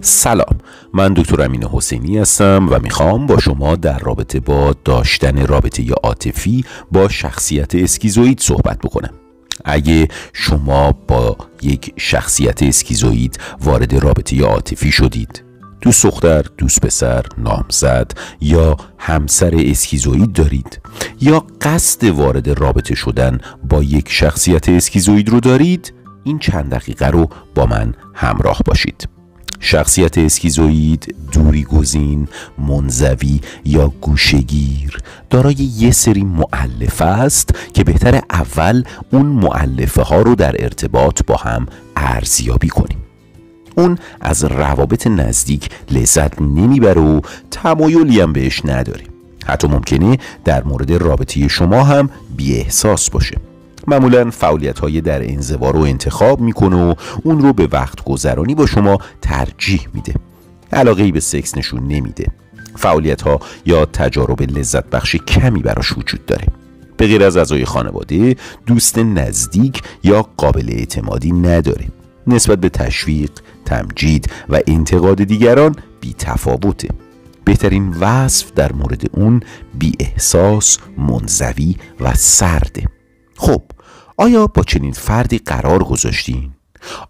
سلام من دکتر امین حسینی هستم و میخوام با شما در رابطه با داشتن رابطه عاطفی با شخصیت اسکیزوید صحبت بکنم اگه شما با یک شخصیت اسکیزوید وارد رابطه عاطفی شدید دوست دختر، دوست پسر، نامزد یا همسر اسکیزوید دارید یا قصد وارد رابطه شدن با یک شخصیت اسکیزوید رو دارید این چند دقیقه رو با من همراه باشید شخصیت اسکیزوید، گزین، منزوی یا گوشگیر دارای یه سری معلفه است که بهتر اول اون معلفه ها رو در ارتباط با هم ارزیابی کنیم اون از روابط نزدیک لذت نمیبره و تمایلی هم بهش نداره حتی ممکنه در مورد رابطه شما هم بی باشه معمولا فعالیت های در انزوا رو انتخاب میکنه و اون رو به وقت گذرانی با شما ترجیح میده علاقه ای به سکس نشون نمیده فعالیت ها یا تجارب لذت بخش کمی براش وجود داره به غیر از اعضای خانواده دوست نزدیک یا قابل اعتمادی نداره نسبت به تشویق، تمجید و انتقاد دیگران بی تفاوته بهترین وصف در مورد اون بی احساس، منزوی و سرده خب آیا با چنین فردی قرار گذاشتین؟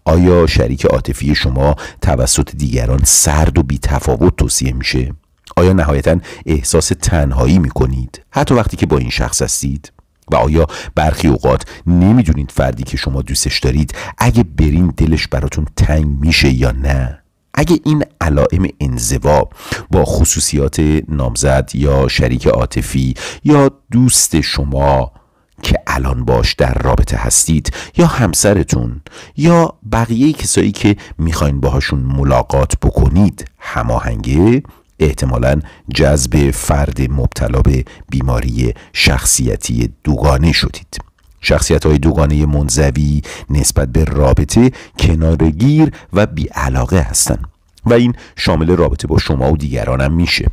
آیا شریک عاطفی شما توسط دیگران سرد و تفاوت توصیه میشه؟ آیا نهایتا احساس تنهایی میکنید؟ حتی وقتی که با این شخص هستید؟ و آیا برخی اوقات نمیدونید فردی که شما دوستش دارید اگه برین دلش براتون تنگ میشه یا نه؟ اگه این علائم انزوا با خصوصیات نامزد یا شریک عاطفی یا دوست شما که الان باش در رابطه هستید یا همسرتون یا بقیه کسایی که میخواین باهاشون ملاقات بکنید هماهنگه احتمالا جذب فرد مبتلا به بیماری شخصیتی دوگانه شدید شخصیت های دوگانه منزوی نسبت به رابطه کنارگیر و بیعلاقه هستند و این شامل رابطه با شما و هم میشه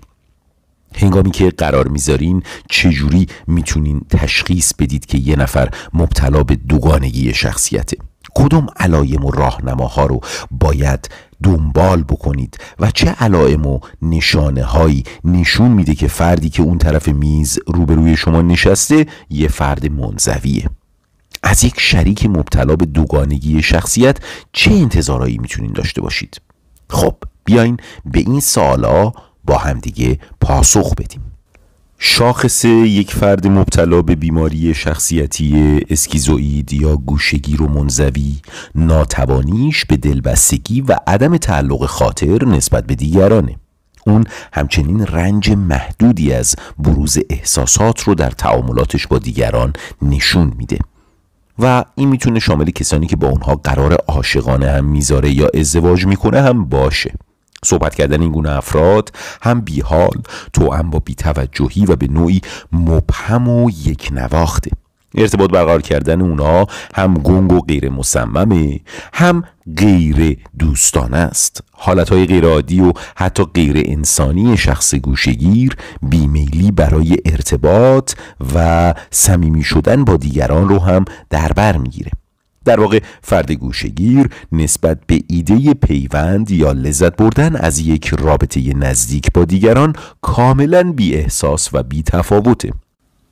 هنگامی که قرار میذارین چجوری میتونین تشخیص بدید که یه نفر مبتلا به دوگانگی شخصیته کدوم علایم و راهنماها رو باید دنبال بکنید و چه علائم و نشانه هایی نشون میده که فردی که اون طرف میز روبروی شما نشسته یه فرد منزویه از یک شریک مبتلا به دوگانگی شخصیت چه انتظارایی میتونین داشته باشید خب بیاین به این سالا با همدیگه پاسخ بدیم شاخص یک فرد مبتلا به بیماری شخصیتی اسکیزوئید یا گوشگیر و منزوی ناتوانیش به دلبستگی و عدم تعلق خاطر نسبت به دیگرانه اون همچنین رنج محدودی از بروز احساسات رو در تعاملاتش با دیگران نشون میده و این میتونه شامل کسانی که با اونها قرار عاشقانه هم میذاره یا ازدواج میکنه هم باشه صحبت کردن این گونه افراد هم تو هم با بیتوجهی و به نوعی مبهم و یک نواخته ارتباط برقرار کردن اونا هم گنگ و غیر مصممه هم غیر دوستانه است حالتهای غیر و حتی غیر انسانی شخص گوشگیر بیمیلی برای ارتباط و صمیمی شدن با دیگران رو هم دربر میگیره در واقع فرد گوشگیر نسبت به ایده پیوند یا لذت بردن از یک رابطه نزدیک با دیگران کاملا بی احساس و بی تفاوته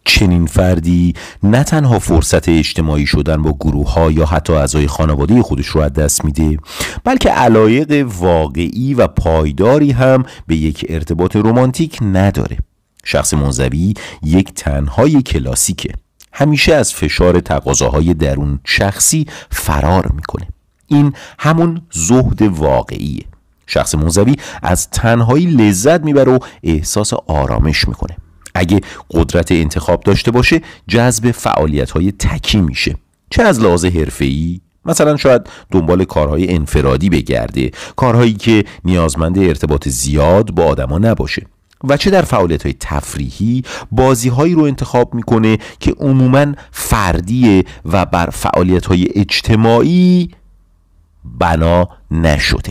چنین فردی نه تنها فرصت اجتماعی شدن با گروه ها یا حتی اعضای خانواده خودش رو از دست میده بلکه علایق واقعی و پایداری هم به یک ارتباط رمانتیک نداره شخص منزوی یک تنهای کلاسیکه همیشه از فشار تقاضاهای درون شخصی فرار میکنه این همون زهد واقعیه شخص منزوی از تنهایی لذت میبره و احساس آرامش میکنه اگه قدرت انتخاب داشته باشه جذب فعالیت های تکی میشه چه از لحاظ حرفه‌ای مثلا شاید دنبال کارهای انفرادی بگرده کارهایی که نیازمند ارتباط زیاد با آدما نباشه و چه در فعالیت های تفریحی بازی هایی رو انتخاب میکنه که عموما فردیه و بر فعالیت های اجتماعی بنا نشده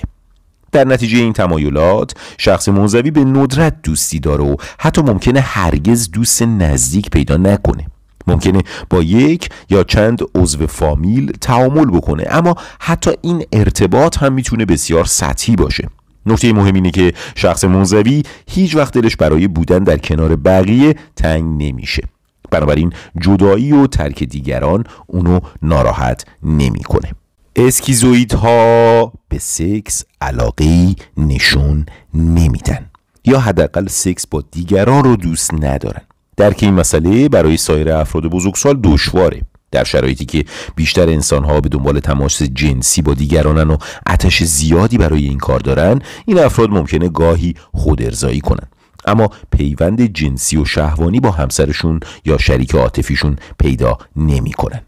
در نتیجه این تمایلات شخص منظوی به ندرت دوستی داره و حتی ممکنه هرگز دوست نزدیک پیدا نکنه ممکنه با یک یا چند عضو فامیل تعامل بکنه اما حتی این ارتباط هم میتونه بسیار سطحی باشه نکته مهم اینه که شخص منزوی هیچ وقت دلش برای بودن در کنار بقیه تنگ نمیشه بنابراین جدایی و ترک دیگران اونو ناراحت نمیکنه اسکیزوید ها به سکس علاقه نشون نمیدن یا حداقل سکس با دیگران رو دوست ندارن درک این مسئله برای سایر افراد بزرگسال دشواره در شرایطی که بیشتر انسانها به دنبال تماس جنسی با دیگرانن و اتش زیادی برای این کار دارن این افراد ممکنه گاهی خود ارزایی کنند اما پیوند جنسی و شهوانی با همسرشون یا شریک عاطفیشون پیدا نمیکنن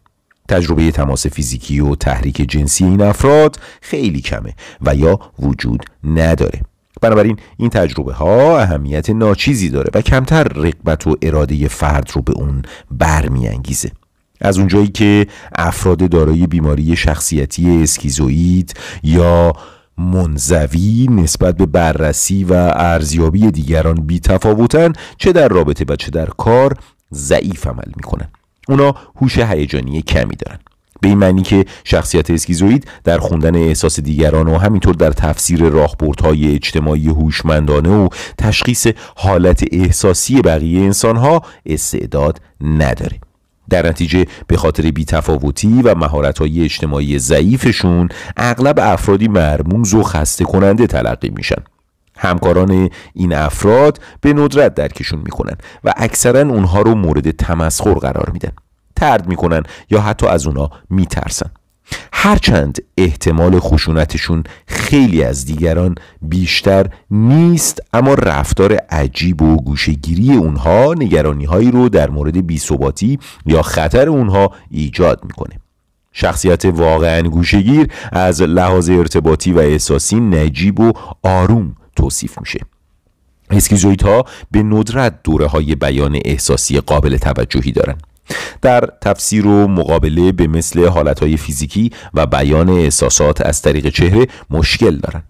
تجربه تماس فیزیکی و تحریک جنسی این افراد خیلی کمه و یا وجود نداره بنابراین این تجربه ها اهمیت ناچیزی داره و کمتر رقبت و اراده فرد رو به اون برمیانگیزه از اونجایی که افراد دارای بیماری شخصیتی اسکیزوئید یا منزوی نسبت به بررسی و ارزیابی دیگران بی تفاوتن چه در رابطه و چه در کار ضعیف عمل میکنن اونا هوش هیجانی کمی دارن به این معنی که شخصیت اسکیزوید در خوندن احساس دیگران و همینطور در تفسیر راهبردهای اجتماعی هوشمندانه و تشخیص حالت احساسی بقیه انسانها استعداد نداره در نتیجه به خاطر بیتفاوتی و مهارت‌های اجتماعی ضعیفشون اغلب افرادی مرموز و خسته کننده تلقی میشن همکاران این افراد به ندرت درکشون میکنن و اکثرا اونها رو مورد تمسخر قرار میدن ترد میکنن یا حتی از اونا میترسن هرچند احتمال خشونتشون خیلی از دیگران بیشتر نیست اما رفتار عجیب و گوشگیری اونها نگرانی هایی رو در مورد بیثباتی یا خطر اونها ایجاد میکنه شخصیت واقعا گوشگیر از لحاظ ارتباطی و احساسی نجیب و آروم توصیف میشه اسکیزویت ها به ندرت دوره های بیان احساسی قابل توجهی دارند. در تفسیر و مقابله به مثل حالتهای فیزیکی و بیان احساسات از طریق چهره مشکل دارن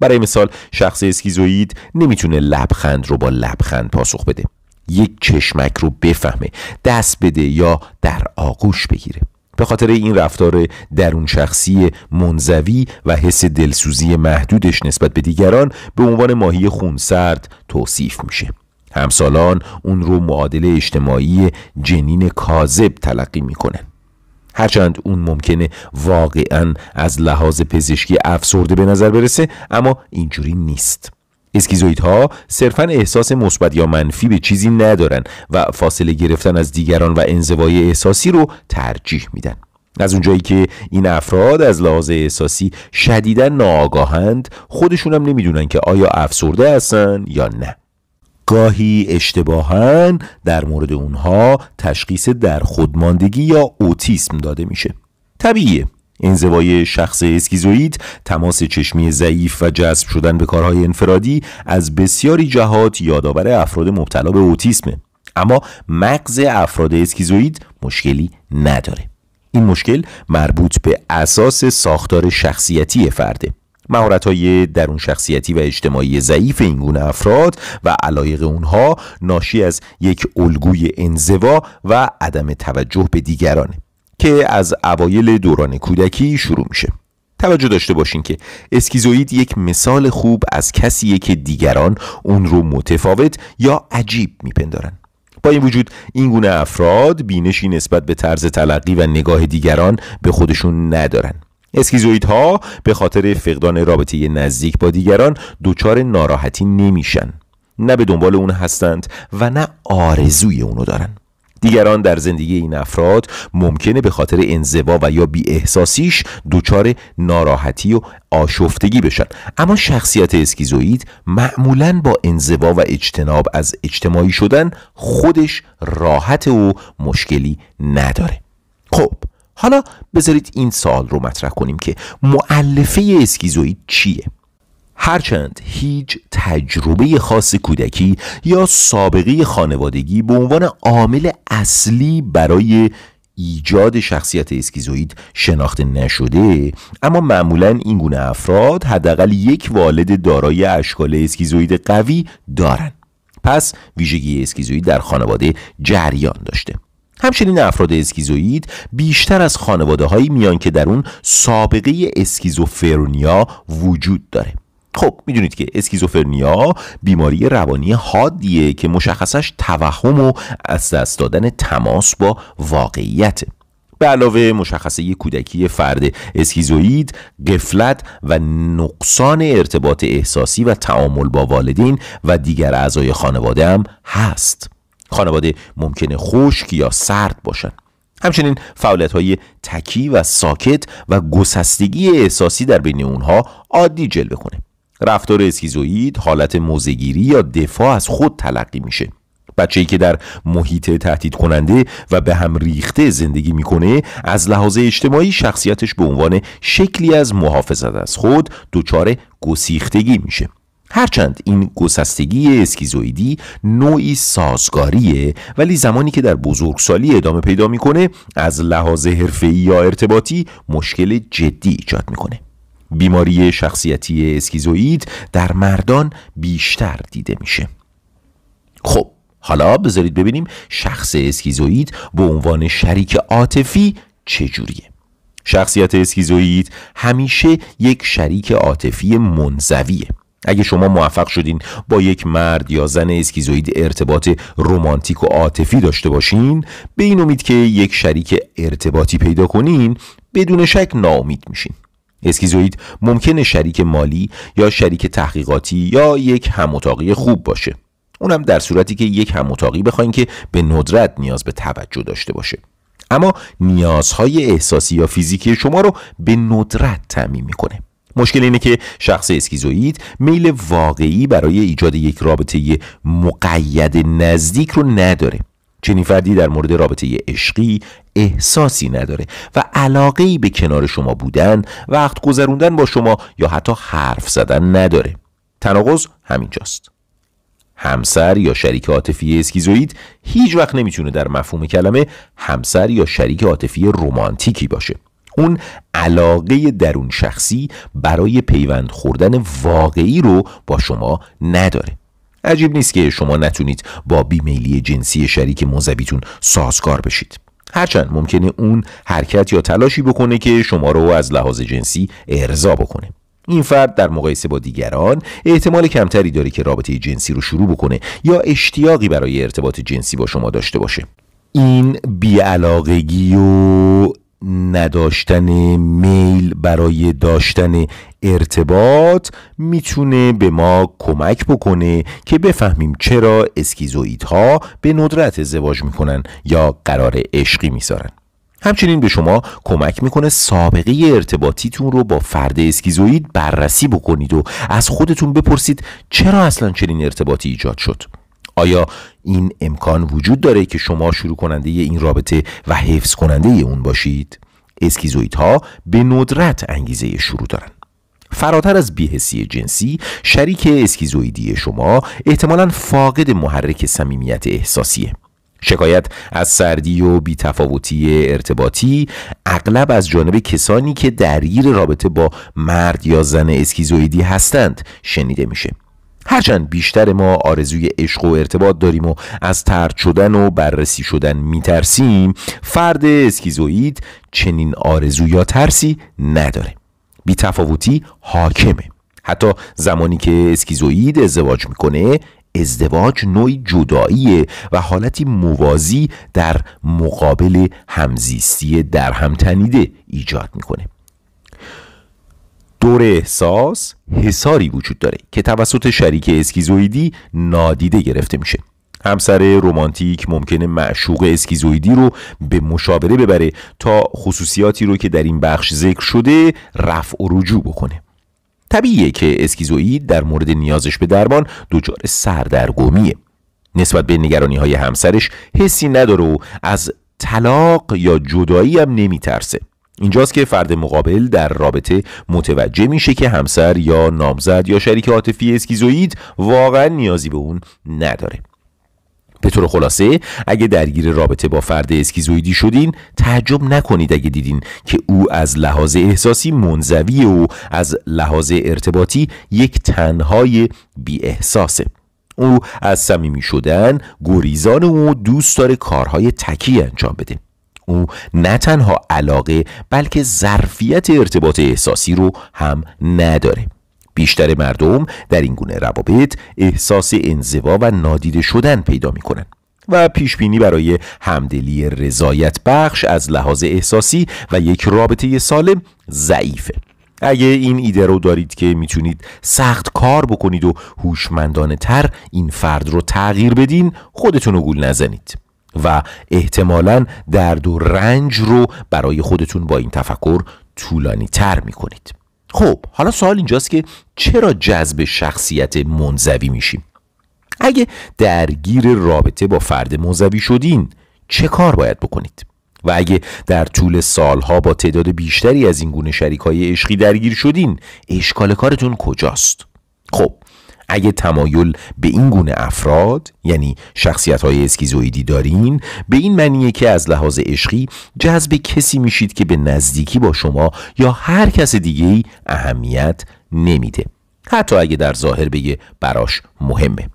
برای مثال شخص اسکیزوید نمیتونه لبخند رو با لبخند پاسخ بده یک چشمک رو بفهمه دست بده یا در آغوش بگیره به خاطر این رفتار درون شخصی منزوی و حس دلسوزی محدودش نسبت به دیگران به عنوان ماهی خونسرد توصیف میشه همسالان اون رو معادله اجتماعی جنین کاذب تلقی میکنن هرچند اون ممکنه واقعا از لحاظ پزشکی افسرده به نظر برسه اما اینجوری نیست اسکیزویدها صرفا احساس مثبت یا منفی به چیزی ندارن و فاصله گرفتن از دیگران و انزوای احساسی رو ترجیح میدن از اونجایی که این افراد از لحاظ احساسی شدیدا ناآگاهند خودشون هم نمیدونن که آیا افسرده هستن یا نه گاهی اشتباها در مورد اونها تشخیص در خودماندگی یا اوتیسم داده میشه طبیعیه انزوای شخص اسکیزوئید تماس چشمی ضعیف و جذب شدن به کارهای انفرادی از بسیاری جهات یادآور افراد مبتلا به اوتیسمه اما مغز افراد اسکیزوئید مشکلی نداره این مشکل مربوط به اساس ساختار شخصیتی فرده مهارت های درون شخصیتی و اجتماعی ضعیف این گونه افراد و علایق اونها ناشی از یک الگوی انزوا و عدم توجه به دیگرانه که از اوایل دوران کودکی شروع میشه توجه داشته باشین که اسکیزوید یک مثال خوب از کسیه که دیگران اون رو متفاوت یا عجیب میپندارن با این وجود این گونه افراد بینشی نسبت به طرز تلقی و نگاه دیگران به خودشون ندارن ها به خاطر فقدان رابطه نزدیک با دیگران دچار ناراحتی نمیشن نه به دنبال اون هستند و نه آرزوی اونو دارن دیگران در زندگی این افراد ممکنه به خاطر انزوا و یا بی احساسیش دچار ناراحتی و آشفتگی بشن اما شخصیت اسکیزوید معمولا با انزوا و اجتناب از اجتماعی شدن خودش راحت و مشکلی نداره خب حالا بذارید این سال رو مطرح کنیم که معلفه اسکیزوید چیه؟ هرچند هیچ تجربه خاص کودکی یا سابقه خانوادگی به عنوان عامل اصلی برای ایجاد شخصیت اسکیزوید شناخته نشده اما معمولا این گونه افراد حداقل یک والد دارای اشکال اسکیزوید قوی دارند پس ویژگی اسکیزوید در خانواده جریان داشته همچنین افراد اسکیزوئید بیشتر از خانواده هایی میان که در اون سابقه اسکیزوفرنیا وجود داره خب میدونید که اسکیزوفرنیا بیماری روانی حادیه که مشخصش توهم و از دست دادن تماس با واقعیت. به علاوه مشخصه کودکی فرد اسکیزوید قفلت و نقصان ارتباط احساسی و تعامل با والدین و دیگر اعضای خانواده هم هست خانواده ممکنه خشک یا سرد باشن همچنین فعالیت های تکی و ساکت و گسستگی احساسی در بین اونها عادی جلوه کنه رفتار اسکیزوئید حالت موزگیری یا دفاع از خود تلقی میشه بچه‌ای که در محیط تهدید کننده و به هم ریخته زندگی میکنه از لحاظ اجتماعی شخصیتش به عنوان شکلی از محافظت از خود دچار گسیختگی میشه هرچند این گسستگی اسکیزویدی نوعی سازگاریه ولی زمانی که در بزرگسالی ادامه پیدا میکنه از لحاظ حرفه‌ای یا ارتباطی مشکل جدی ایجاد میکنه بیماری شخصیتی اسکیزوید در مردان بیشتر دیده میشه خب حالا بذارید ببینیم شخص اسکیزوید به عنوان شریک عاطفی چجوریه شخصیت اسکیزوید همیشه یک شریک عاطفی منزویه اگه شما موفق شدین با یک مرد یا زن اسکیزوید ارتباط رمانتیک و عاطفی داشته باشین به این امید که یک شریک ارتباطی پیدا کنین بدون شک ناامید میشین اسکیزوید ممکنه شریک مالی یا شریک تحقیقاتی یا یک هموتاقی خوب باشه اونم در صورتی که یک هماتاقی بخواین که به ندرت نیاز به توجه داشته باشه اما نیازهای احساسی یا فیزیکی شما رو به ندرت تعمین میکنه مشکل اینه که شخص اسکیزوئید میل واقعی برای ایجاد یک رابطه مقید نزدیک رو نداره چنین فردی در مورد رابطه عشقی احساسی نداره و علاقه ای به کنار شما بودن وقت گذروندن با شما یا حتی حرف زدن نداره تناقض همینجاست همسر یا شریک عاطفی اسکیزوئید هیچ وقت نمیتونه در مفهوم کلمه همسر یا شریک عاطفی رومانتیکی باشه اون علاقه درون شخصی برای پیوند خوردن واقعی رو با شما نداره عجیب نیست که شما نتونید با بیمیلی جنسی شریک مذهبیتون سازگار بشید هرچند ممکنه اون حرکت یا تلاشی بکنه که شما رو از لحاظ جنسی ارضا بکنه این فرد در مقایسه با دیگران احتمال کمتری داره که رابطه جنسی رو شروع بکنه یا اشتیاقی برای ارتباط جنسی با شما داشته باشه این بیعلاقگی و نداشتن میل برای داشتن ارتباط میتونه به ما کمک بکنه که بفهمیم چرا اسکیزوئید ها به ندرت ازدواج میکنن یا قرار عشقی میذارن همچنین به شما کمک میکنه سابقه ارتباطیتون رو با فرد اسکیزوئید بررسی بکنید و از خودتون بپرسید چرا اصلا چنین ارتباطی ایجاد شد آیا این امکان وجود داره که شما شروع کننده این رابطه و حفظ کننده اون باشید؟ اسکیزویت ها به ندرت انگیزه شروع دارن فراتر از بیهسی جنسی شریک اسکیزویدی شما احتمالا فاقد محرک صمیمیت احساسیه شکایت از سردی و بیتفاوتی ارتباطی اغلب از جانب کسانی که درگیر رابطه با مرد یا زن اسکیزویدی هستند شنیده میشه هرچند بیشتر ما آرزوی عشق و ارتباط داریم و از ترد شدن و بررسی شدن میترسیم فرد اسکیزوئید چنین آرزو یا ترسی نداره بی تفاوتی حاکمه حتی زمانی که اسکیزوئید ازدواج میکنه ازدواج نوعی جداییه و حالتی موازی در مقابل همزیستی در همتنیده ایجاد میکنه دور احساس حساری وجود داره که توسط شریک اسکیزویدی نادیده گرفته میشه همسر رومانتیک ممکنه معشوق اسکیزویدی رو به مشاوره ببره تا خصوصیاتی رو که در این بخش ذکر شده رفع و رجوع بکنه طبیعیه که اسکیزوئید در مورد نیازش به درمان دچار سردرگمیه نسبت به نگرانی های همسرش حسی نداره و از طلاق یا جدایی هم نمیترسه اینجاست که فرد مقابل در رابطه متوجه میشه که همسر یا نامزد یا شریک عاطفی اسکیزوئید واقعا نیازی به اون نداره به طور خلاصه اگه درگیر رابطه با فرد اسکیزویدی شدین تعجب نکنید اگه دیدین که او از لحاظ احساسی منزوی و از لحاظ ارتباطی یک تنهای بی احساسه او از صمیمی شدن گریزان و دوست داره کارهای تکی انجام بده او نه تنها علاقه بلکه ظرفیت ارتباط احساسی رو هم نداره بیشتر مردم در این گونه روابط احساس انزوا و نادیده شدن پیدا می و پیش بینی برای همدلی رضایت بخش از لحاظ احساسی و یک رابطه سالم ضعیفه اگه این ایده رو دارید که میتونید سخت کار بکنید و هوشمندانه تر این فرد رو تغییر بدین خودتون رو گول نزنید و احتمالا درد و رنج رو برای خودتون با این تفکر طولانی تر می کنید خب حالا سوال اینجاست که چرا جذب شخصیت منزوی میشیم اگه درگیر رابطه با فرد منزوی شدین چه کار باید بکنید و اگه در طول سالها با تعداد بیشتری از این گونه شریک های عشقی درگیر شدین اشکال کارتون کجاست خب اگه تمایل به این گونه افراد یعنی شخصیت های اسکیزویدی دارین به این معنیه که از لحاظ عشقی جذب کسی میشید که به نزدیکی با شما یا هر کس دیگه ای اهمیت نمیده حتی اگه در ظاهر بگه براش مهمه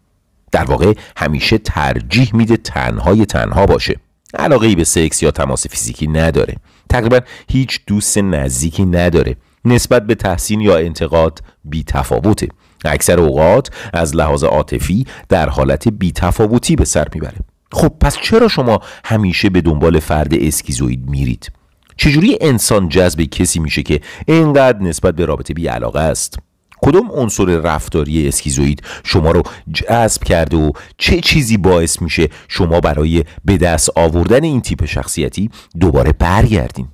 در واقع همیشه ترجیح میده تنهای تنها باشه علاقه ای به سکس یا تماس فیزیکی نداره تقریبا هیچ دوست نزدیکی نداره نسبت به تحسین یا انتقاد بی تفاوته اکثر اوقات از لحاظ عاطفی در حالت بیتفاوتی به سر میبره خب پس چرا شما همیشه به دنبال فرد اسکیزوید میرید؟ چجوری انسان جذب کسی میشه که اینقدر نسبت به رابطه بی علاقه است؟ کدوم عنصر رفتاری اسکیزوید شما رو جذب کرده و چه چیزی باعث میشه شما برای به دست آوردن این تیپ شخصیتی دوباره برگردین؟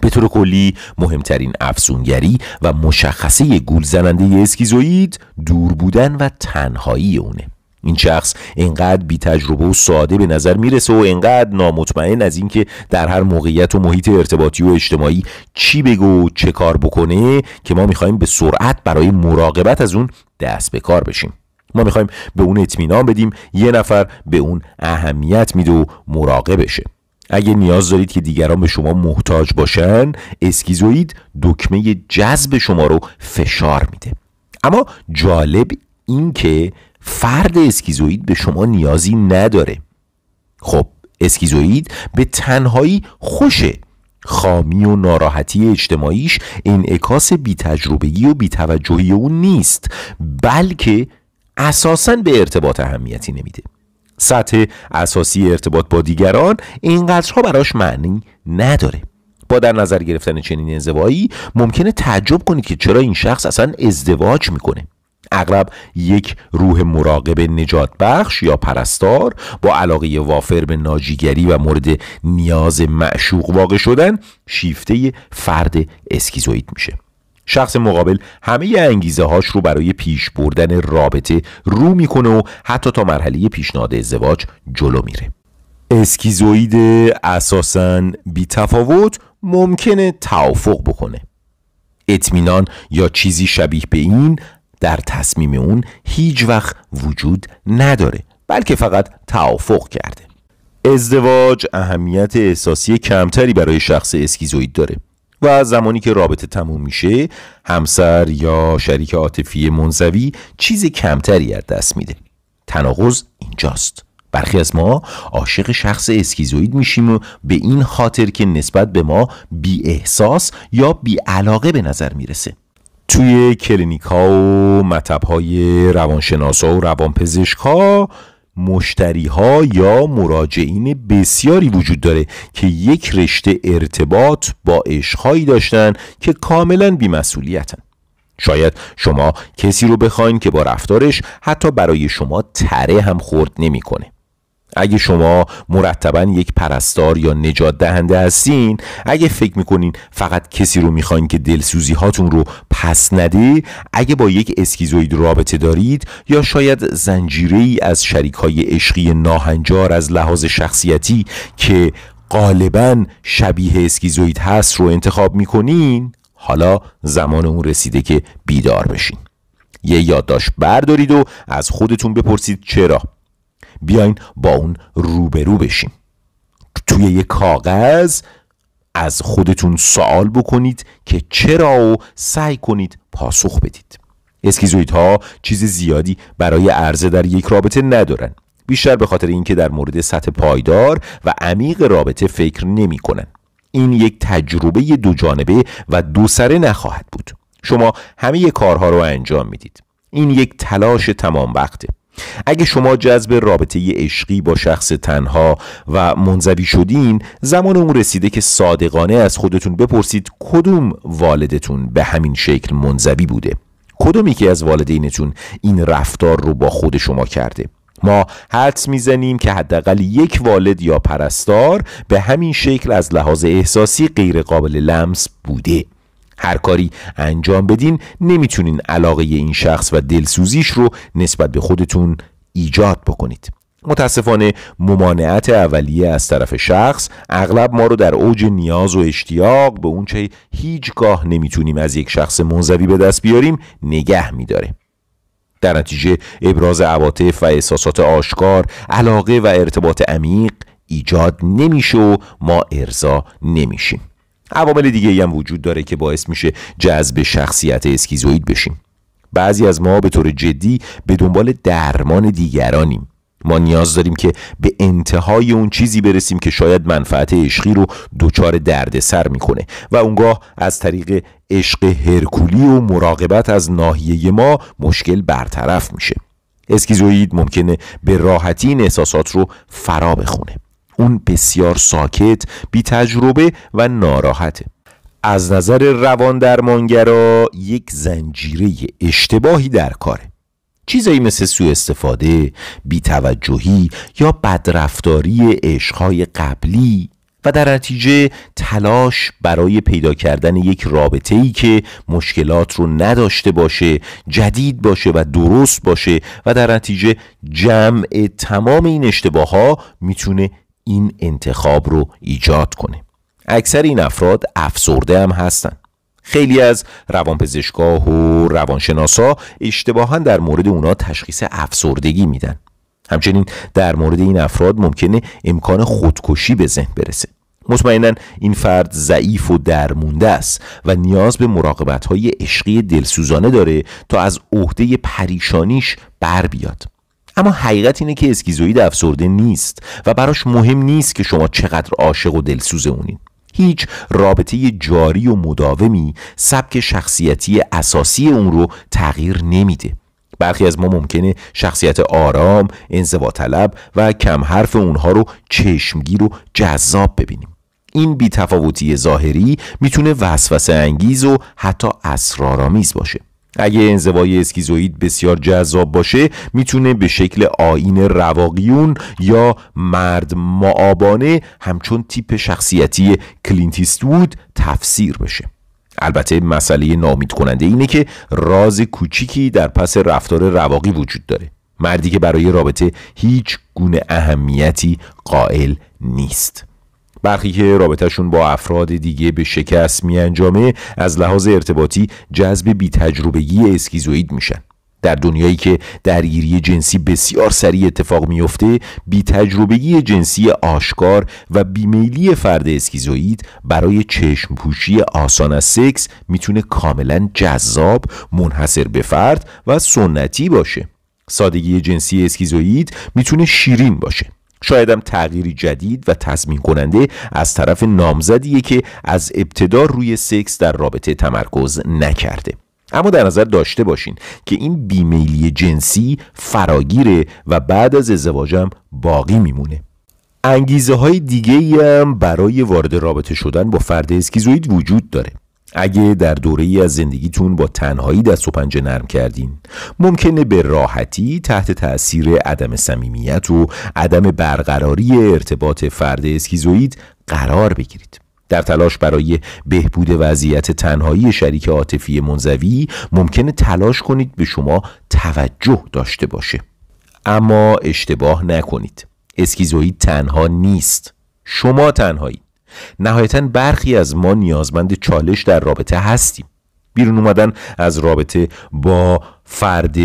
به طور کلی مهمترین افسونگری و مشخصه گول زننده اسکیزوید دور بودن و تنهایی اونه این شخص انقدر بی تجربه و ساده به نظر میرسه و انقدر نامطمئن از اینکه در هر موقعیت و محیط ارتباطی و اجتماعی چی بگو و چه کار بکنه که ما میخوایم به سرعت برای مراقبت از اون دست به کار بشیم ما میخوایم به اون اطمینان بدیم یه نفر به اون اهمیت میده و مراقبشه اگه نیاز دارید که دیگران به شما محتاج باشن اسکیزوید دکمه جذب شما رو فشار میده اما جالب این که فرد اسکیزوید به شما نیازی نداره خب اسکیزوید به تنهایی خوشه خامی و ناراحتی اجتماعیش انعکاس بیتجربگی و بیتوجهی او نیست بلکه اساسا به ارتباط اهمیتی نمیده سطح اساسی ارتباط با دیگران اینقدرها براش معنی نداره با در نظر گرفتن چنین انزوایی ممکنه تعجب کنید که چرا این شخص اصلا ازدواج میکنه اغلب یک روح مراقب نجات بخش یا پرستار با علاقه وافر به ناجیگری و مورد نیاز معشوق واقع شدن شیفته فرد اسکیزوید میشه شخص مقابل همه انگیزه هاش رو برای پیش بردن رابطه رو میکنه و حتی تا مرحله پیشنهاد ازدواج جلو میره اسکیزوید اساسا بی تفاوت ممکنه توافق بکنه اطمینان یا چیزی شبیه به این در تصمیم اون هیچ وقت وجود نداره بلکه فقط توافق کرده ازدواج اهمیت احساسی کمتری برای شخص اسکیزوید داره و زمانی که رابطه تموم میشه همسر یا شریک عاطفی منزوی چیز کمتری از دست میده تناقض اینجاست برخی از ما عاشق شخص اسکیزوید میشیم و به این خاطر که نسبت به ما بی احساس یا بی علاقه به نظر میرسه توی کلینیک و مطب های ها و روانپزشک ها مشتری ها یا مراجعین بسیاری وجود داره که یک رشته ارتباط با عشقهایی داشتن که کاملا بیمسئولیتن شاید شما کسی رو بخواین که با رفتارش حتی برای شما تره هم خورد نمیکنه. اگه شما مرتبا یک پرستار یا نجات دهنده هستین اگه فکر میکنین فقط کسی رو میخواین که دلسوزی هاتون رو پس نده اگه با یک اسکیزوید رابطه دارید یا شاید زنجیری از شریک های عشقی ناهنجار از لحاظ شخصیتی که غالبا شبیه اسکیزوید هست رو انتخاب میکنین حالا زمان اون رسیده که بیدار بشین یه یادداشت بردارید و از خودتون بپرسید چرا بیاین با اون روبرو بشیم توی یه کاغذ از خودتون سوال بکنید که چرا و سعی کنید پاسخ بدید اسکیزویت ها چیز زیادی برای عرضه در یک رابطه ندارن بیشتر به خاطر اینکه در مورد سطح پایدار و عمیق رابطه فکر نمی کنن. این یک تجربه دو جانبه و دو سره نخواهد بود شما همه کارها رو انجام میدید این یک تلاش تمام وقته اگه شما جذب رابطه عشقی با شخص تنها و منزوی شدین زمان اون رسیده که صادقانه از خودتون بپرسید کدوم والدتون به همین شکل منزوی بوده کدومی که از والدینتون این رفتار رو با خود شما کرده ما حدس میزنیم که حداقل یک والد یا پرستار به همین شکل از لحاظ احساسی غیرقابل لمس بوده هر کاری انجام بدین نمیتونین علاقه این شخص و دلسوزیش رو نسبت به خودتون ایجاد بکنید متاسفانه ممانعت اولیه از طرف شخص اغلب ما رو در اوج نیاز و اشتیاق به چه هیچگاه نمیتونیم از یک شخص منظوی به دست بیاریم نگه میداره در نتیجه ابراز عواطف و احساسات آشکار علاقه و ارتباط عمیق ایجاد نمیشه و ما ارضا نمیشیم عوامل دیگه هم وجود داره که باعث میشه جذب شخصیت اسکیزوید بشیم بعضی از ما به طور جدی به دنبال درمان دیگرانیم ما نیاز داریم که به انتهای اون چیزی برسیم که شاید منفعت عشقی رو دچار دردسر میکنه و اونگاه از طریق عشق هرکولی و مراقبت از ناحیه ما مشکل برطرف میشه اسکیزوید ممکنه به راحتی این احساسات رو فرا بخونه اون بسیار ساکت بی تجربه و ناراحته از نظر روان درمانگرا یک زنجیره اشتباهی در کاره چیزایی مثل سوء استفاده، توجهی یا بدرفتاری عشقهای قبلی و در نتیجه تلاش برای پیدا کردن یک رابطه ای که مشکلات رو نداشته باشه جدید باشه و درست باشه و در نتیجه جمع تمام این اشتباه ها میتونه این انتخاب رو ایجاد کنه اکثر این افراد افسرده هم هستن خیلی از روانپزشکا و روانشناسا اشتباها در مورد اونا تشخیص افسردگی میدن همچنین در مورد این افراد ممکنه امکان خودکشی به ذهن برسه مطمئنا این فرد ضعیف و درمونده است و نیاز به مراقبت های عشقی دلسوزانه داره تا از عهده پریشانیش بر بیاد اما حقیقت اینه که اسکیزوید افسرده نیست و براش مهم نیست که شما چقدر عاشق و دلسوز اونین هیچ رابطه جاری و مداومی سبک شخصیتی اساسی اون رو تغییر نمیده برخی از ما ممکنه شخصیت آرام، انزوا طلب و کم حرف اونها رو چشمگیر و جذاب ببینیم این بیتفاوتی ظاهری میتونه وسوسه انگیز و حتی اسرارآمیز باشه اگه انزوای اسکیزوئید بسیار جذاب باشه میتونه به شکل آین رواقیون یا مرد معابانه همچون تیپ شخصیتی کلینتیستوود تفسیر بشه البته مسئله نامید کننده اینه که راز کوچیکی در پس رفتار رواقی وجود داره مردی که برای رابطه هیچ گونه اهمیتی قائل نیست برخی که رابطهشون با افراد دیگه به شکست انجامه از لحاظ ارتباطی جذب تجربگی اسکیزوئید میشن در دنیایی که درگیری جنسی بسیار سریع اتفاق میفته تجربگی جنسی آشکار و بیمیلی فرد اسکیزوئید برای چشم پوشی آسان از سکس میتونه کاملا جذاب منحصر به فرد و سنتی باشه سادگی جنسی اسکیزوئید میتونه شیرین باشه شایدم تغییری جدید و تضمین کننده از طرف نامزدیه که از ابتدا روی سکس در رابطه تمرکز نکرده اما در نظر داشته باشین که این بیمیلی جنسی فراگیره و بعد از ازدواجم باقی میمونه انگیزه های دیگه هم برای وارد رابطه شدن با فرد اسکیزوید وجود داره اگه در دوره ای از زندگیتون با تنهایی دست و پنجه نرم کردین ممکنه به راحتی تحت تأثیر عدم صمیمیت و عدم برقراری ارتباط فرد اسکیزوید قرار بگیرید در تلاش برای بهبود وضعیت تنهایی شریک عاطفی منزوی ممکنه تلاش کنید به شما توجه داشته باشه اما اشتباه نکنید اسکیزوید تنها نیست شما تنهایی نهایتا برخی از ما نیازمند چالش در رابطه هستیم بیرون اومدن از رابطه با فرد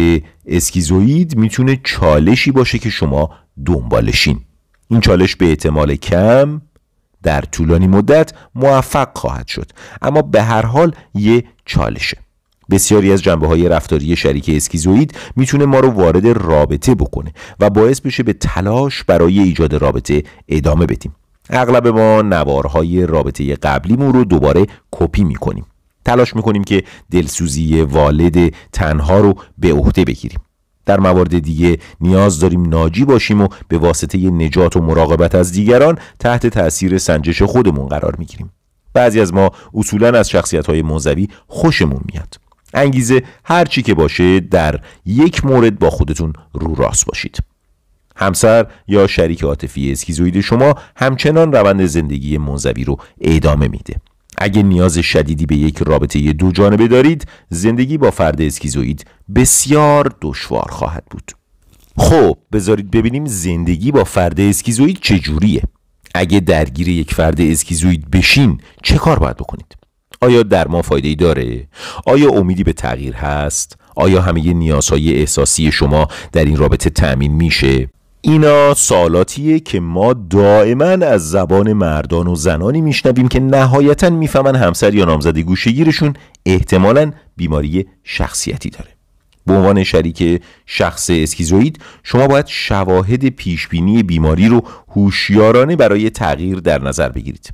اسکیزوید میتونه چالشی باشه که شما دنبالشین این چالش به احتمال کم در طولانی مدت موفق خواهد شد اما به هر حال یه چالشه بسیاری از جنبه های رفتاری شریک اسکیزوید میتونه ما رو وارد رابطه بکنه و باعث بشه به تلاش برای ایجاد رابطه ادامه بدیم اغلب ما نوارهای رابطه قبلیمون رو دوباره کپی میکنیم تلاش میکنیم که دلسوزی والد تنها رو به عهده بگیریم در موارد دیگه نیاز داریم ناجی باشیم و به واسطه نجات و مراقبت از دیگران تحت تأثیر سنجش خودمون قرار میگیریم بعضی از ما اصولا از شخصیت های خوشمون میاد انگیزه هرچی که باشه در یک مورد با خودتون رو راست باشید همسر یا شریک عاطفی اسکیزوید شما همچنان روند زندگی منزوی رو ادامه میده اگه نیاز شدیدی به یک رابطه دو جانبه دارید زندگی با فرد اسکیزوید بسیار دشوار خواهد بود خب بذارید ببینیم زندگی با فرد اسکیزوید چجوریه اگه درگیر یک فرد اسکیزوید بشین چه کار باید بکنید آیا درمان فایده ای داره آیا امیدی به تغییر هست آیا همه نیازهای احساسی شما در این رابطه تأمین میشه اینا سالاتیه که ما دائما از زبان مردان و زنانی میشنویم که نهایتا میفهمن همسر یا نامزد گوشهگیرشون احتمالا بیماری شخصیتی داره به عنوان شریک شخص اسکیزوید شما باید شواهد پیشبینی بیماری رو هوشیارانه برای تغییر در نظر بگیرید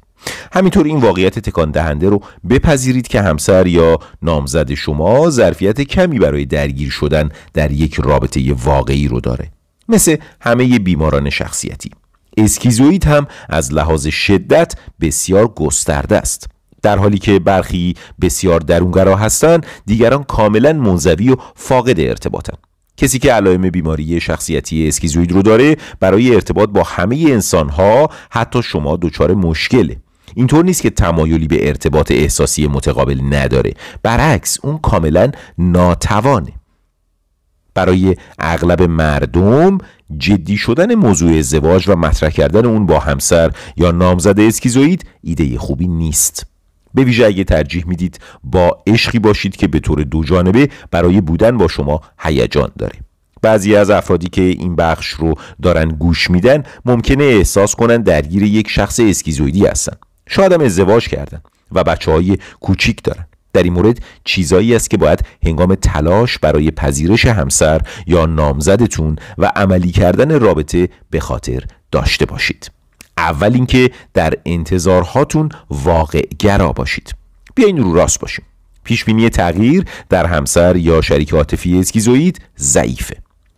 همینطور این واقعیت تکان دهنده رو بپذیرید که همسر یا نامزد شما ظرفیت کمی برای درگیر شدن در یک رابطه واقعی رو داره مثل همه بیماران شخصیتی اسکیزوئید هم از لحاظ شدت بسیار گسترده است در حالی که برخی بسیار درونگرا هستند دیگران کاملا منزوی و فاقد ارتباطند کسی که علائم بیماری شخصیتی اسکیزوید رو داره برای ارتباط با همه انسان ها حتی شما دچار مشکله اینطور نیست که تمایلی به ارتباط احساسی متقابل نداره برعکس اون کاملا ناتوانه برای اغلب مردم جدی شدن موضوع ازدواج و مطرح کردن اون با همسر یا نامزد اسکیزوئید ایده خوبی نیست به ویژه اگه ترجیح میدید با عشقی باشید که به طور دو جانبه برای بودن با شما هیجان داره بعضی از افرادی که این بخش رو دارن گوش میدن ممکنه احساس کنن درگیر یک شخص اسکیزویدی هستن شاید هم ازدواج کردن و بچه های کوچیک دارن در این مورد چیزایی است که باید هنگام تلاش برای پذیرش همسر یا نامزدتون و عملی کردن رابطه به خاطر داشته باشید اول اینکه در انتظارهاتون واقع گرا باشید بیاین رو راست باشیم پیش تغییر در همسر یا شریک عاطفی اسکیزوئید ضعیفه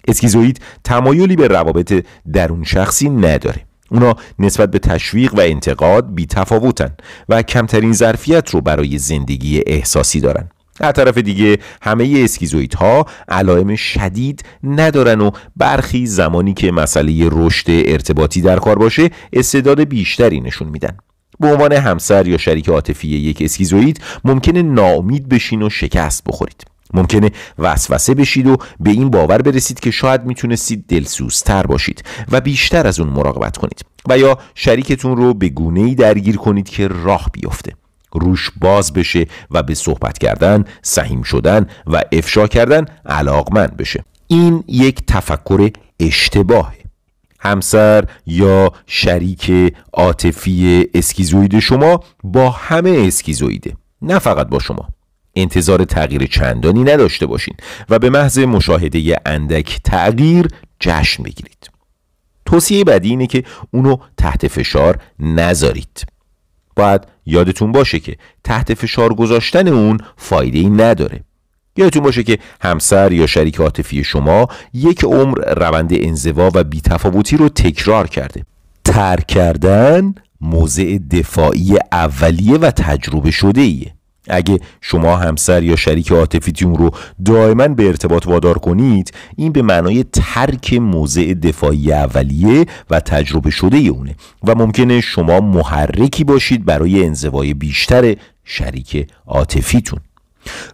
اسکیزوئید تمایلی به روابط درون شخصی نداره اونا نسبت به تشویق و انتقاد بی تفاوتن و کمترین ظرفیت رو برای زندگی احساسی دارن از طرف دیگه همه اسکیزویت ها علائم شدید ندارن و برخی زمانی که مسئله رشد ارتباطی در کار باشه استعداد بیشتری نشون میدن به عنوان همسر یا شریک عاطفی یک اسکیزوئید ممکنه ناامید بشین و شکست بخورید ممکنه وسوسه بشید و به این باور برسید که شاید میتونستید دلسوزتر باشید و بیشتر از اون مراقبت کنید و یا شریکتون رو به گونه ای درگیر کنید که راه بیفته روش باز بشه و به صحبت کردن، سهم شدن و افشا کردن علاقمند بشه این یک تفکر اشتباهه همسر یا شریک عاطفی اسکیزوید شما با همه اسکیزویده نه فقط با شما انتظار تغییر چندانی نداشته باشین و به محض مشاهده اندک تغییر جشن بگیرید توصیه بعدی اینه که اونو تحت فشار نذارید باید یادتون باشه که تحت فشار گذاشتن اون فایده ای نداره یادتون باشه که همسر یا شریک عاطفی شما یک عمر روند انزوا و بیتفاوتی رو تکرار کرده ترک کردن موضع دفاعی اولیه و تجربه شده ایه اگه شما همسر یا شریک عاطفیتون رو دائما به ارتباط وادار کنید این به معنای ترک موضع دفاعی اولیه و تجربه شده اونه و ممکنه شما محرکی باشید برای انزوای بیشتر شریک عاطفیتون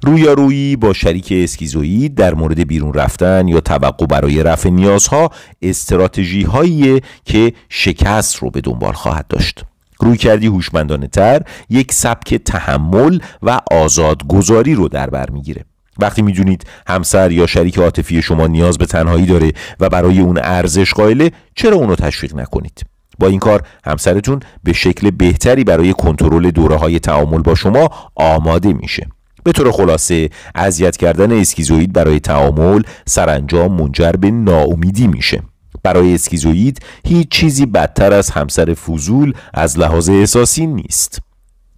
رویارویی با شریک اسکیزوئید در مورد بیرون رفتن یا توقع برای رفع نیازها استراتژی هایی که شکست رو به دنبال خواهد داشت روی کردی هوشمندانه تر یک سبک تحمل و آزادگذاری رو در بر میگیره وقتی میدونید همسر یا شریک عاطفی شما نیاز به تنهایی داره و برای اون ارزش قائله چرا اونو تشویق نکنید با این کار همسرتون به شکل بهتری برای کنترل دوره های تعامل با شما آماده میشه به طور خلاصه اذیت کردن اسکیزوید برای تعامل سرانجام منجر به ناامیدی میشه برای اسکیزوید هیچ چیزی بدتر از همسر فوزول از لحاظ احساسی نیست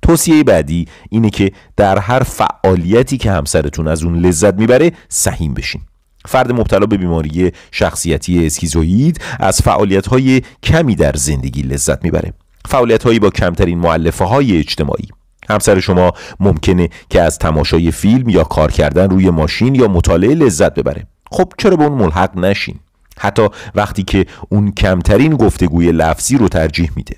توصیه بعدی اینه که در هر فعالیتی که همسرتون از اون لذت میبره سهیم بشین فرد مبتلا به بیماری شخصیتی اسکیزوید از فعالیت های کمی در زندگی لذت میبره فعالیت هایی با کمترین معلفه های اجتماعی همسر شما ممکنه که از تماشای فیلم یا کار کردن روی ماشین یا مطالعه لذت ببره خب چرا به اون ملحق نشین حتی وقتی که اون کمترین گفتگوی لفظی رو ترجیح میده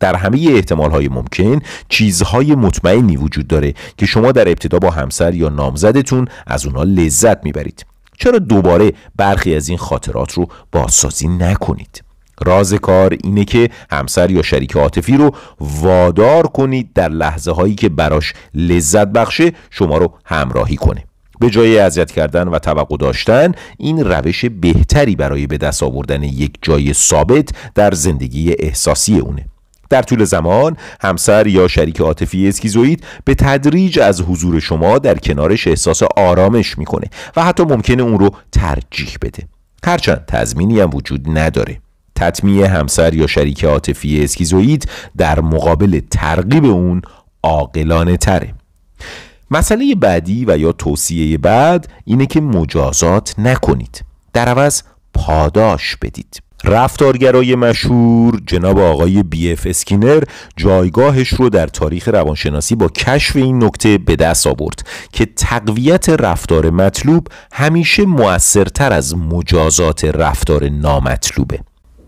در همه احتمال های ممکن چیزهای مطمئنی وجود داره که شما در ابتدا با همسر یا نامزدتون از اونا لذت میبرید چرا دوباره برخی از این خاطرات رو بازسازی نکنید راز کار اینه که همسر یا شریک عاطفی رو وادار کنید در لحظه هایی که براش لذت بخشه شما رو همراهی کنه به جای اذیت کردن و توقع داشتن این روش بهتری برای به دست آوردن یک جای ثابت در زندگی احساسی اونه در طول زمان همسر یا شریک عاطفی اسکیزوئید به تدریج از حضور شما در کنارش احساس آرامش میکنه و حتی ممکنه اون رو ترجیح بده هرچند تضمینی هم وجود نداره تطمیع همسر یا شریک عاطفی اسکیزوئید در مقابل ترغیب اون عاقلانه تره مسئله بعدی و یا توصیه بعد اینه که مجازات نکنید در عوض پاداش بدید رفتارگرای مشهور جناب آقای بی اف اسکینر جایگاهش رو در تاریخ روانشناسی با کشف این نکته به دست آورد که تقویت رفتار مطلوب همیشه موثرتر از مجازات رفتار نامطلوبه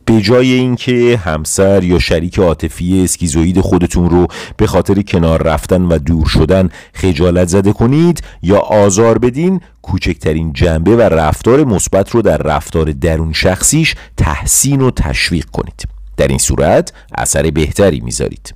به جای اینکه همسر یا شریک عاطفی اسکیزوید خودتون رو به خاطر کنار رفتن و دور شدن خجالت زده کنید یا آزار بدین کوچکترین جنبه و رفتار مثبت رو در رفتار درون شخصیش تحسین و تشویق کنید در این صورت اثر بهتری میذارید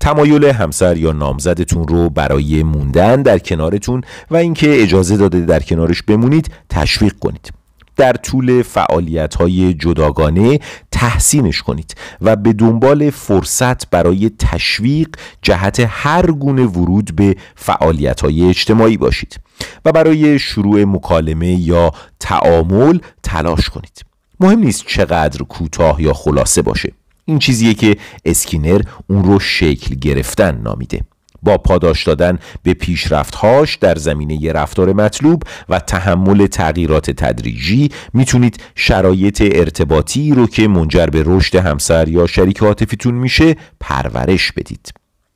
تمایل همسر یا نامزدتون رو برای موندن در کنارتون و اینکه اجازه داده در کنارش بمونید تشویق کنید در طول فعالیت های جداگانه تحسینش کنید و به دنبال فرصت برای تشویق جهت هر گونه ورود به فعالیت های اجتماعی باشید و برای شروع مکالمه یا تعامل تلاش کنید مهم نیست چقدر کوتاه یا خلاصه باشه این چیزیه که اسکینر اون رو شکل گرفتن نامیده با پاداش دادن به پیشرفتهاش در زمینه رفتار مطلوب و تحمل تغییرات تدریجی میتونید شرایط ارتباطی رو که منجر به رشد همسر یا شریک عاطفیتون میشه پرورش بدید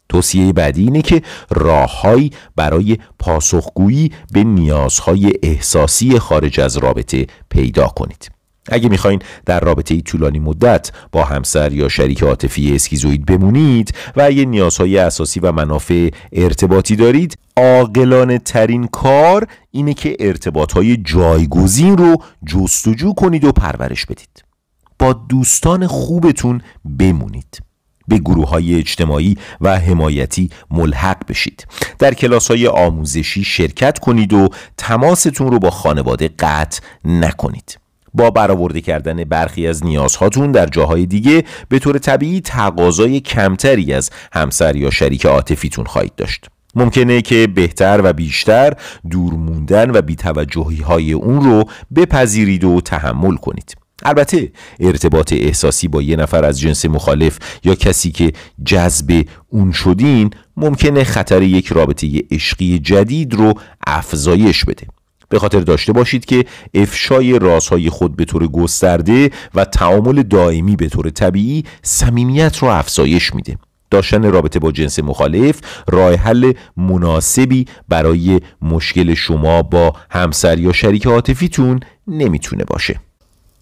توصیه بعدی اینه که راههایی برای پاسخگویی به نیازهای احساسی خارج از رابطه پیدا کنید اگه میخواین در رابطه ای طولانی مدت با همسر یا شریک عاطفی اسکیزوید بمونید و اگه نیازهای اساسی و منافع ارتباطی دارید عاقلانه ترین کار اینه که ارتباطهای های جایگزین رو جستجو کنید و پرورش بدید با دوستان خوبتون بمونید به گروه های اجتماعی و حمایتی ملحق بشید در کلاس های آموزشی شرکت کنید و تماستون رو با خانواده قطع نکنید با برآورده کردن برخی از نیازهاتون در جاهای دیگه به طور طبیعی تقاضای کمتری از همسر یا شریک عاطفیتون خواهید داشت ممکنه که بهتر و بیشتر دور موندن و بیتوجهی های اون رو بپذیرید و تحمل کنید البته ارتباط احساسی با یه نفر از جنس مخالف یا کسی که جذب اون شدین ممکنه خطر یک رابطه عشقی جدید رو افزایش بده به خاطر داشته باشید که افشای رازهای خود به طور گسترده و تعامل دائمی به طور طبیعی صمیمیت را افزایش میده داشتن رابطه با جنس مخالف راه حل مناسبی برای مشکل شما با همسر یا شریک عاطفیتون نمیتونه باشه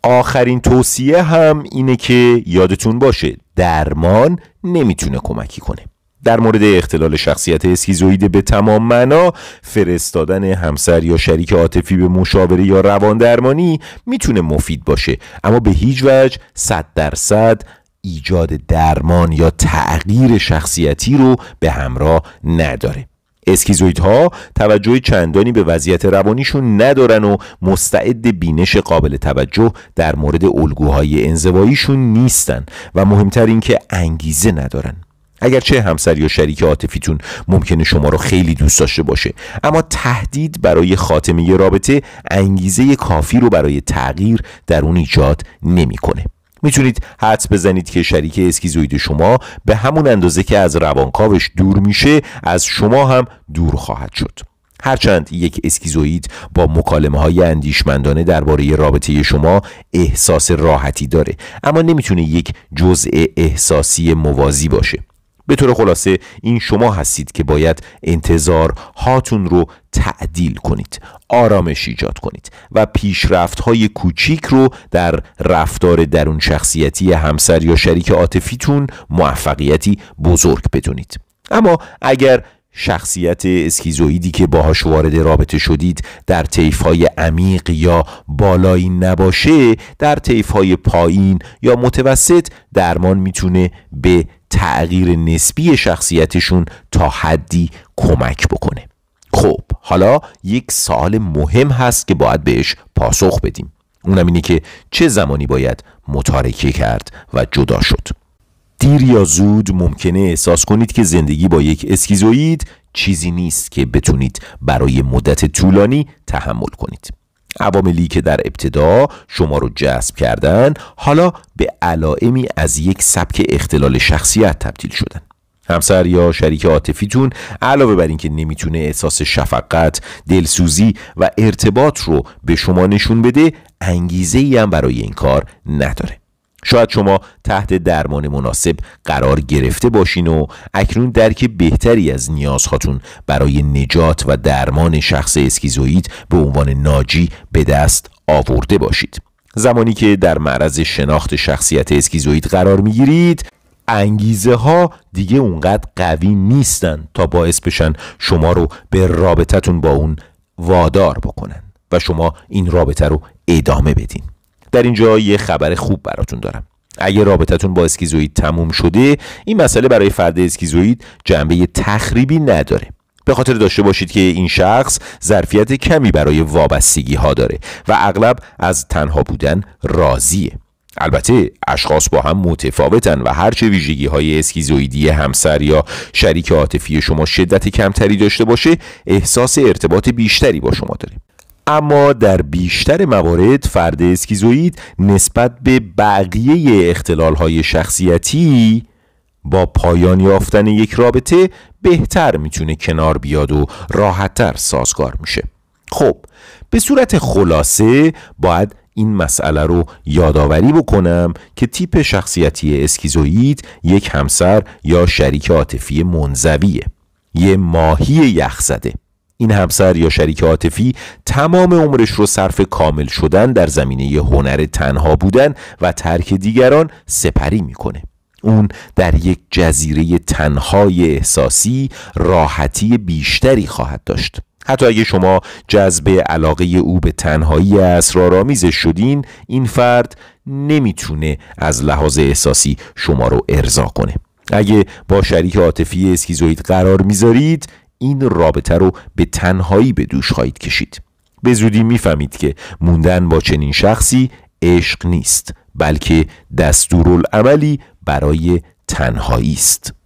آخرین توصیه هم اینه که یادتون باشه درمان نمیتونه کمکی کنه در مورد اختلال شخصیت اسکیزوید به تمام معنا فرستادن همسر یا شریک عاطفی به مشاوره یا روان درمانی میتونه مفید باشه اما به هیچ وجه 100 درصد ایجاد درمان یا تغییر شخصیتی رو به همراه نداره اسکیزوید ها توجه چندانی به وضعیت روانیشون ندارن و مستعد بینش قابل توجه در مورد الگوهای انزواییشون نیستن و مهمتر اینکه انگیزه ندارن اگرچه همسر یا شریک عاطفیتون ممکنه شما رو خیلی دوست داشته باشه اما تهدید برای خاتمه رابطه انگیزه کافی رو برای تغییر در اون ایجاد نمیکنه میتونید حدس بزنید که شریک اسکیزوید شما به همون اندازه که از روانکاوش دور میشه از شما هم دور خواهد شد هرچند یک اسکیزوید با مکالمه های اندیشمندانه درباره رابطه شما احساس راحتی داره اما نمیتونه یک جزء احساسی موازی باشه به طور خلاصه این شما هستید که باید انتظار هاتون رو تعدیل کنید آرامش ایجاد کنید و پیشرفت های کوچیک رو در رفتار درون شخصیتی همسر یا شریک عاطفیتون موفقیتی بزرگ بدونید اما اگر شخصیت اسکیزویدی که باهاش وارد رابطه شدید در های عمیق یا بالایی نباشه در های پایین یا متوسط درمان میتونه به تغییر نسبی شخصیتشون تا حدی کمک بکنه خب حالا یک سال مهم هست که باید بهش پاسخ بدیم اونم اینه که چه زمانی باید متارکه کرد و جدا شد دیر یا زود ممکنه احساس کنید که زندگی با یک اسکیزوید چیزی نیست که بتونید برای مدت طولانی تحمل کنید عواملی که در ابتدا شما رو جذب کردن حالا به علائمی از یک سبک اختلال شخصیت تبدیل شدن همسر یا شریک عاطفیتون علاوه بر اینکه نمیتونه احساس شفقت، دلسوزی و ارتباط رو به شما نشون بده، انگیزه ای هم برای این کار نداره. شاید شما تحت درمان مناسب قرار گرفته باشین و اکنون درک بهتری از نیازهاتون برای نجات و درمان شخص اسکیزوئید به عنوان ناجی به دست آورده باشید زمانی که در معرض شناخت شخصیت اسکیزوئید قرار میگیرید انگیزه ها دیگه اونقدر قوی نیستن تا باعث بشن شما رو به رابطتون با اون وادار بکنن و شما این رابطه رو ادامه بدین در اینجا یه خبر خوب براتون دارم اگر رابطتون با اسکیزوید تموم شده این مسئله برای فرد اسکیزوید جنبه تخریبی نداره به خاطر داشته باشید که این شخص ظرفیت کمی برای وابستگی ها داره و اغلب از تنها بودن راضیه البته اشخاص با هم متفاوتن و هرچه ویژگی های اسکیزویدی همسر یا شریک عاطفی شما شدت کمتری داشته باشه احساس ارتباط بیشتری با شما داره اما در بیشتر موارد فرد اسکیزوید نسبت به بقیه اختلال های شخصیتی با پایان یافتن یک رابطه بهتر میتونه کنار بیاد و راحتتر سازگار میشه خب به صورت خلاصه باید این مسئله رو یادآوری بکنم که تیپ شخصیتی اسکیزوید یک همسر یا شریک عاطفی منزویه یه ماهی یخ زده این همسر یا شریک عاطفی تمام عمرش رو صرف کامل شدن در زمینه هنر تنها بودن و ترک دیگران سپری میکنه اون در یک جزیره تنهای احساسی راحتی بیشتری خواهد داشت حتی اگه شما جذب علاقه او به تنهایی اسرارآمیز شدین این فرد نمیتونه از لحاظ احساسی شما رو ارضا کنه اگه با شریک عاطفی اسکیزوید قرار میذارید این رابطه رو به تنهایی به دوش خواهید کشید به زودی میفهمید که موندن با چنین شخصی عشق نیست بلکه دستورالعملی برای تنهایی است